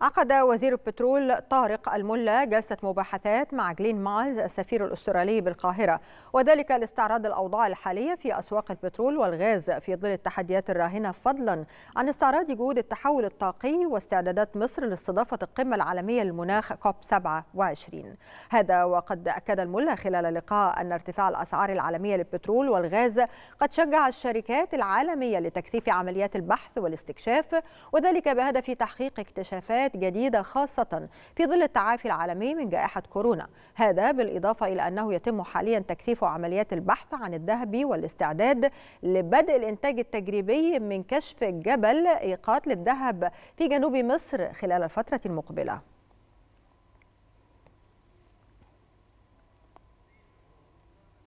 عقد وزير البترول طارق الملا جلسة مباحثات مع جلين مايلز السفير الأسترالي بالقاهرة وذلك لاستعراض الأوضاع الحالية في أسواق البترول والغاز في ظل التحديات الراهنة فضلا عن استعراض جهود التحول الطاقي واستعدادات مصر لاستضافة القمة العالمية للمناخ كوب 27 هذا وقد أكد الملا خلال اللقاء أن ارتفاع الأسعار العالمية للبترول والغاز قد شجع الشركات العالمية لتكثيف عمليات البحث والاستكشاف وذلك بهدف تحقيق اكتشافات إجراءات جديدة خاصة في ظل التعافي العالمي من جائحة كورونا هذا بالإضافة إلى أنه يتم حاليا تكثيف عمليات البحث عن الذهب والاستعداد لبدء الإنتاج التجريبي من كشف جبل إيقاط للذهب في جنوب مصر خلال الفترة المقبلة